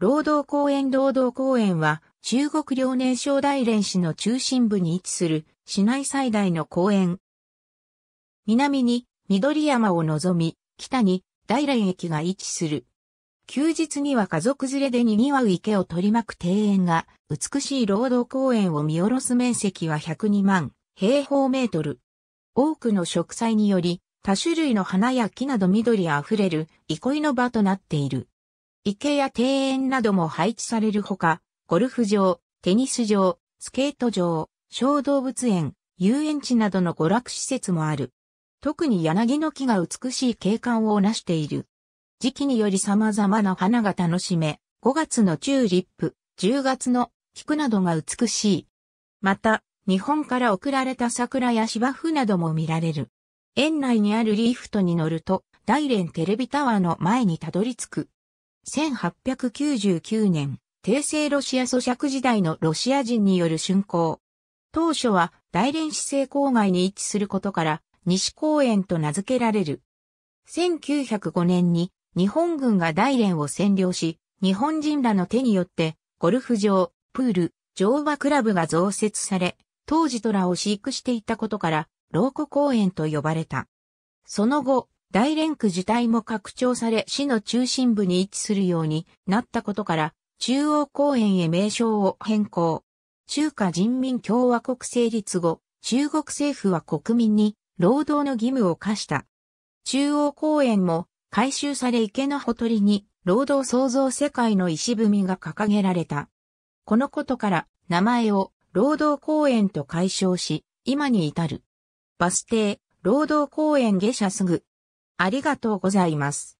労働公園労働公園は中国遼寧省大連市の中心部に位置する市内最大の公園。南に緑山を望み、北に大連駅が位置する。休日には家族連れで賑わう池を取り巻く庭園が、美しい労働公園を見下ろす面積は102万平方メートル。多くの植栽により、多種類の花や木など緑あふれる憩いの場となっている。池や庭園なども配置されるほか、ゴルフ場、テニス場、スケート場、小動物園、遊園地などの娯楽施設もある。特に柳の木が美しい景観をなしている。時期により様々な花が楽しめ、5月のチューリップ、10月の菊などが美しい。また、日本から送られた桜や芝生なども見られる。園内にあるリフトに乗ると、大連テレビタワーの前にたどり着く。1899年、帝政ロシア租借時代のロシア人による竣工。当初は大連市政郊外に位置することから、西公園と名付けられる。1905年に日本軍が大連を占領し、日本人らの手によって、ゴルフ場、プール、乗馬クラブが増設され、当時トラを飼育していたことから、老湖公園と呼ばれた。その後、大連区自体も拡張され市の中心部に位置するようになったことから、中央公園へ名称を変更。中華人民共和国成立後、中国政府は国民に労働の義務を課した。中央公園も改修され池のほとりに労働創造世界の石踏みが掲げられた。このことから名前を労働公園と解消し、今に至る。バス停、労働公園下車すぐ、ありがとうございます。